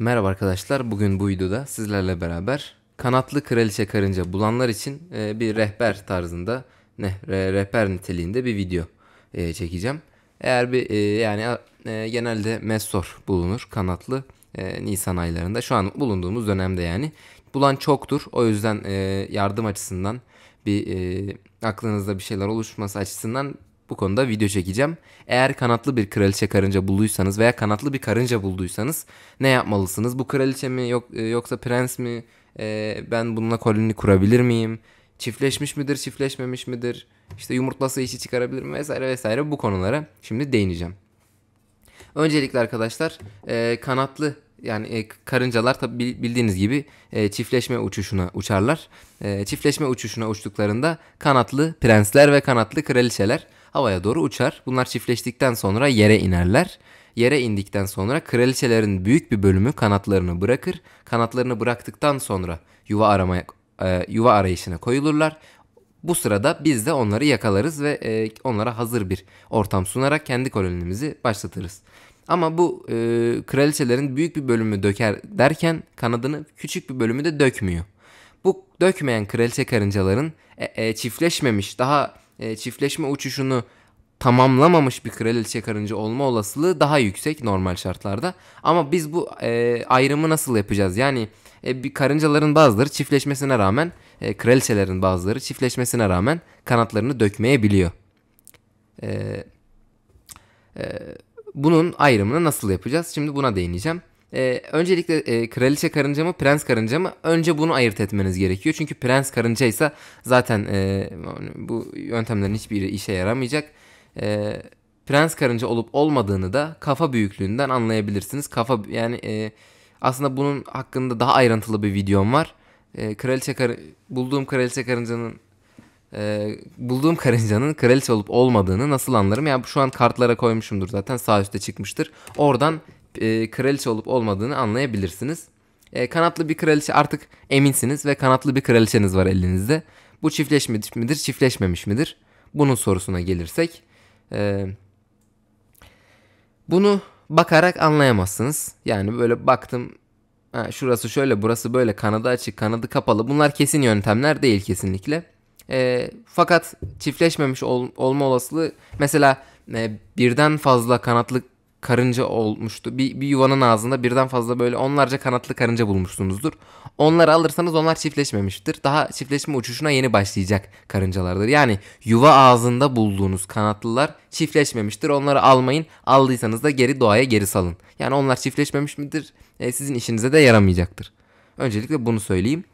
Merhaba arkadaşlar. Bugün bu videoda sizlerle beraber kanatlı kraliçe karınca bulanlar için e, bir rehber tarzında ne rehber niteliğinde bir video e, çekeceğim. Eğer bir e, yani genelde messor bulunur kanatlı Nisan aylarında. Şu an bulunduğumuz dönemde yani bulan çoktur. O yüzden yardım açısından bir aklınızda bir şeyler oluşması açısından bu konuda video çekeceğim. Eğer kanatlı bir kraliçe karınca bulduysanız veya kanatlı bir karınca bulduysanız ne yapmalısınız? Bu kraliçe mi yok e, yoksa prens mi? Ee, ben bununla koloni kurabilir miyim? Çiftleşmiş midir, çiftleşmemiş midir? İşte yumurtlası işi çıkarabilir mi vesaire vesaire bu konulara şimdi değineceğim. Öncelikle arkadaşlar e, kanatlı yani e, karıncalar tabi bildiğiniz gibi e, çiftleşme uçuşuna uçarlar. E, çiftleşme uçuşuna uçtuklarında kanatlı prensler ve kanatlı kraliçeler havaya doğru uçar. Bunlar çiftleştikten sonra yere inerler. Yere indikten sonra kraliçelerin büyük bir bölümü kanatlarını bırakır. Kanatlarını bıraktıktan sonra yuva aramaya e, yuva arayışına koyulurlar. Bu sırada biz de onları yakalarız ve e, onlara hazır bir ortam sunarak kendi kolonimizi başlatırız. Ama bu e, kraliçelerin büyük bir bölümü döker derken kanadını küçük bir bölümü de dökmüyor. Bu dökmeyen kraliçe karıncaların e, e, çiftleşmemiş daha e, çiftleşme uçuşunu tamamlamamış bir kraliçe karınca olma olasılığı daha yüksek normal şartlarda. Ama biz bu e, ayrımı nasıl yapacağız? Yani e, bir karıncaların bazıları çiftleşmesine rağmen, e, kraliçelerin bazıları çiftleşmesine rağmen kanatlarını dökmeyebiliyor. E, e, bunun ayrımını nasıl yapacağız? Şimdi buna değineceğim. E, öncelikle e, kraliçe karınca mı prens karınca mı önce bunu ayırt etmeniz gerekiyor. Çünkü prens karıncaysa zaten e, bu yöntemlerin hiçbiri işe yaramayacak. E, prens karınca olup olmadığını da kafa büyüklüğünden anlayabilirsiniz. Kafa yani e, aslında bunun hakkında daha ayrıntılı bir videom var. E, kraliçe kar bulduğum kraliçe karıncanın e, bulduğum karıncanın kraliçe olup olmadığını nasıl anlarım? Ya yani şu an kartlara koymuşumdur zaten sağ üstte çıkmıştır. Oradan e, kraliçe olup olmadığını anlayabilirsiniz. E, kanatlı bir kraliçe artık eminsiniz ve kanatlı bir kraliçeniz var elinizde. Bu çiftleşmiş midir, çiftleşmemiş midir? Bunun sorusuna gelirsek. E, bunu bakarak anlayamazsınız. Yani böyle baktım ha, şurası şöyle burası böyle kanadı açık kanadı kapalı bunlar kesin yöntemler değil kesinlikle. E, fakat çiftleşmemiş ol, olma olasılığı mesela e, birden fazla kanatlı karınca olmuştu. Bir, bir yuvanın ağzında birden fazla böyle onlarca kanatlı karınca bulmuşsunuzdur. Onları alırsanız onlar çiftleşmemiştir. Daha çiftleşme uçuşuna yeni başlayacak karıncalardır. Yani yuva ağzında bulduğunuz kanatlılar çiftleşmemiştir. Onları almayın. Aldıysanız da geri doğaya geri salın. Yani onlar çiftleşmemiş midir? E, sizin işinize de yaramayacaktır. Öncelikle bunu söyleyeyim.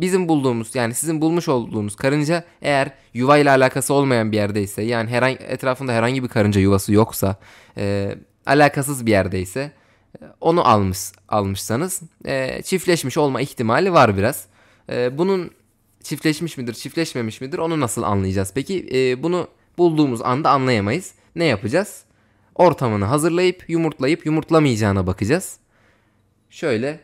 Bizim bulduğumuz yani sizin bulmuş olduğunuz karınca eğer yuva ile alakası olmayan bir yerdeyse yani herhangi etrafında herhangi bir karınca yuvası yoksa e, alakasız bir yerdeyse e, onu almış almışsanız e, çiftleşmiş olma ihtimali var biraz. E, bunun çiftleşmiş midir, çiftleşmemiş midir onu nasıl anlayacağız? Peki e, bunu bulduğumuz anda anlayamayız. Ne yapacağız? Ortamını hazırlayıp yumurtlayıp yumurtlamayacağına bakacağız. Şöyle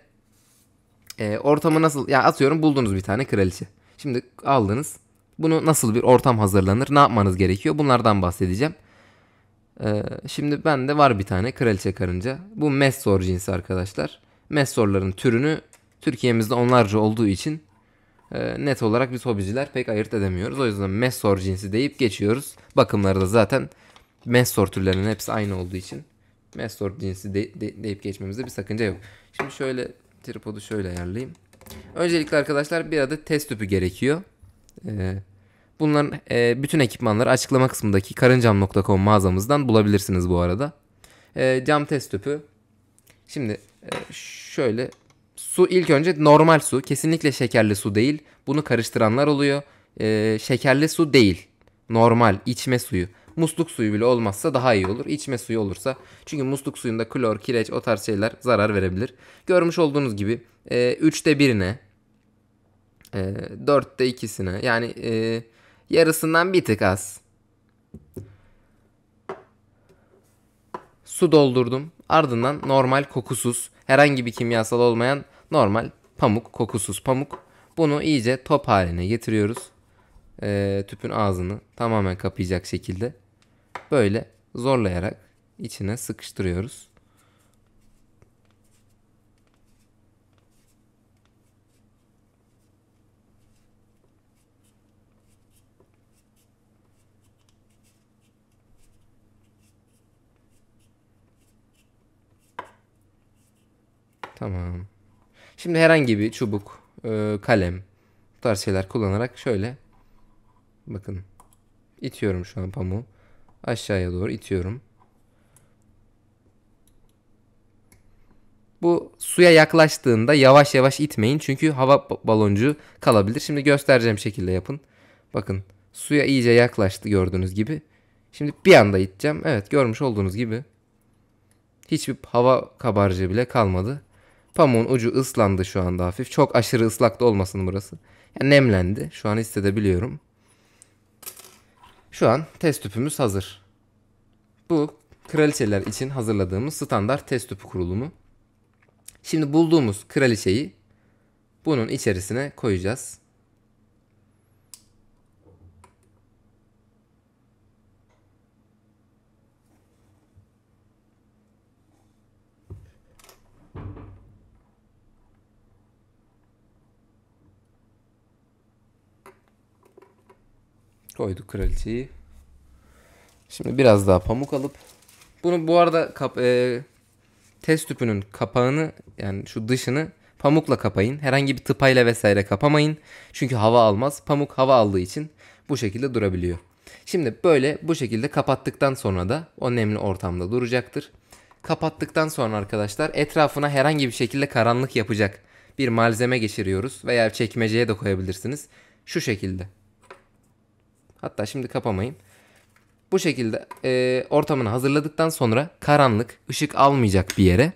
e, ortamı nasıl ya atıyorum buldunuz bir tane kraliçe. Şimdi aldınız. Bunu nasıl bir ortam hazırlanır? Ne yapmanız gerekiyor? Bunlardan bahsedeceğim. Ee, şimdi ben de var bir tane kraliçe karınca. Bu messor cinsi arkadaşlar. Messorların türünü Türkiye'mizde onlarca olduğu için e, net olarak biz hobiciler pek ayırt edemiyoruz. O yüzden messor cinsi deyip geçiyoruz. Bakımları da zaten messor türlerinin hepsi aynı olduğu için messor cinsi de, de, deyip geçmemizde bir sakınca yok. Şimdi şöyle tripodu şöyle ayarlayayım. Öncelikle arkadaşlar bir adet test tüpü gerekiyor. Ee, Bunların e, bütün ekipmanları açıklama kısmındaki karıncam.com mağazamızdan bulabilirsiniz bu arada. E, cam test tüpü. Şimdi e, şöyle su ilk önce normal su kesinlikle şekerli su değil. Bunu karıştıranlar oluyor. E, şekerli su değil. Normal içme suyu. Musluk suyu bile olmazsa daha iyi olur. İçme suyu olursa. Çünkü musluk suyunda klor, kireç o tarz şeyler zarar verebilir. Görmüş olduğunuz gibi e, 3'te 1'ine, e, 4'te 2'sine yani e, yarısından bir tık az. Su doldurdum. Ardından normal kokusuz, herhangi bir kimyasal olmayan normal pamuk, kokusuz pamuk. Bunu iyice top haline getiriyoruz. Ee, tüpün ağzını tamamen kapayacak şekilde. Böyle zorlayarak içine sıkıştırıyoruz. Tamam. Şimdi herhangi bir çubuk, e, kalem bu tarz şeyler kullanarak şöyle bakın itiyorum şu an pamuğu. Aşağıya doğru itiyorum. Bu suya yaklaştığında yavaş yavaş itmeyin çünkü hava baloncu kalabilir. Şimdi göstereceğim şekilde yapın. Bakın suya iyice yaklaştı gördüğünüz gibi. Şimdi bir anda iteceğim. Evet görmüş olduğunuz gibi. Hiçbir hava kabarcığı bile kalmadı. Pamuğun ucu ıslandı şu anda hafif. Çok aşırı ıslak da olmasın burası. Yani nemlendi. Şu an hissedebiliyorum. Şu an test tüpümüz hazır. Bu kraliçeler için hazırladığımız standart test tüpü kurulumu. Şimdi bulduğumuz kraliçeyi bunun içerisine koyacağız. Koyduk kraliçeyi. Şimdi biraz daha pamuk alıp bunu bu arada kap, e, test tüpünün kapağını yani şu dışını pamukla kapayın. Herhangi bir tıpayla vesaire kapamayın. Çünkü hava almaz. Pamuk hava aldığı için bu şekilde durabiliyor. Şimdi böyle bu şekilde kapattıktan sonra da o nemli ortamda duracaktır. Kapattıktan sonra arkadaşlar etrafına herhangi bir şekilde karanlık yapacak bir malzeme geçiriyoruz veya çekmeceye de koyabilirsiniz. Şu şekilde. Hatta şimdi kapamayayım. Bu şekilde e, ortamını hazırladıktan sonra karanlık, ışık almayacak bir yere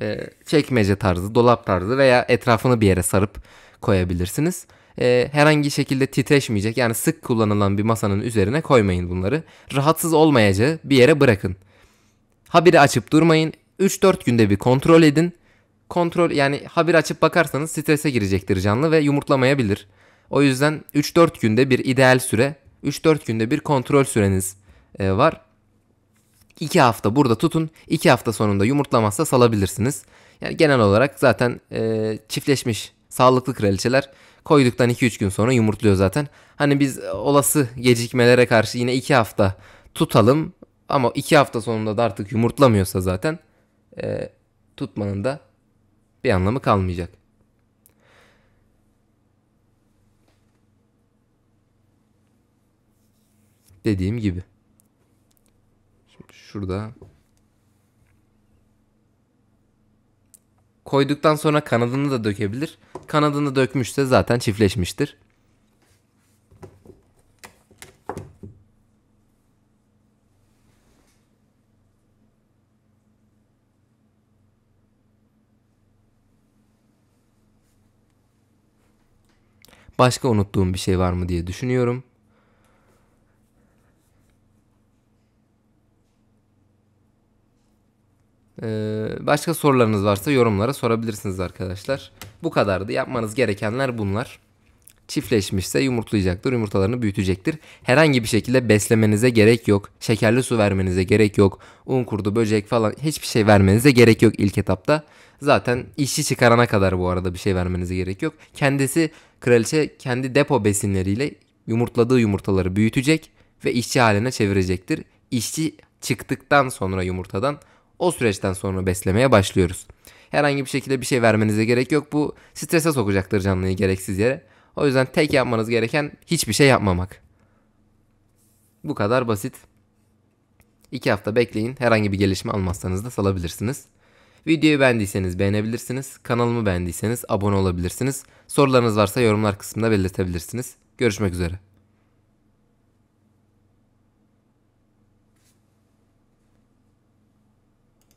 e, çekmece tarzı, dolap tarzı veya etrafını bir yere sarıp koyabilirsiniz. E, herhangi şekilde titreşmeyecek yani sık kullanılan bir masanın üzerine koymayın bunları. Rahatsız olmayacağı bir yere bırakın. Habire açıp durmayın. 3-4 günde bir kontrol edin. Kontrol yani habire açıp bakarsanız strese girecektir canlı ve yumurtlamayabilir. O yüzden 3-4 günde bir ideal süre 3-4 günde bir kontrol süreniz e, var. 2 hafta burada tutun. 2 hafta sonunda yumurtlamazsa salabilirsiniz. Yani genel olarak zaten e, çiftleşmiş sağlıklı kraliçeler koyduktan 2-3 gün sonra yumurtluyor zaten. Hani biz olası gecikmelere karşı yine 2 hafta tutalım ama 2 hafta sonunda da artık yumurtlamıyorsa zaten e, tutmanın da bir anlamı kalmayacak. dediğim gibi. Şimdi şurada koyduktan sonra kanadını da dökebilir. Kanadını dökmüşse zaten çiftleşmiştir. Başka unuttuğum bir şey var mı diye düşünüyorum. Ee, başka sorularınız varsa yorumlara sorabilirsiniz arkadaşlar. Bu kadardı. Yapmanız gerekenler bunlar. Çiftleşmişse yumurtlayacaktır. Yumurtalarını büyütecektir. Herhangi bir şekilde beslemenize gerek yok. Şekerli su vermenize gerek yok. Un kurdu, böcek falan hiçbir şey vermenize gerek yok ilk etapta. Zaten işçi çıkarana kadar bu arada bir şey vermenize gerek yok. Kendisi kraliçe kendi depo besinleriyle yumurtladığı yumurtaları büyütecek ve işçi haline çevirecektir. İşçi çıktıktan sonra yumurtadan o süreçten sonra beslemeye başlıyoruz. Herhangi bir şekilde bir şey vermenize gerek yok. Bu strese sokacaktır canlıyı gereksiz yere. O yüzden tek yapmanız gereken hiçbir şey yapmamak. Bu kadar basit. 2 hafta bekleyin. Herhangi bir gelişme almazsanız da salabilirsiniz. Videoyu beğendiyseniz beğenebilirsiniz. Kanalımı beğendiyseniz abone olabilirsiniz. Sorularınız varsa yorumlar kısmında belirtebilirsiniz. Görüşmek üzere.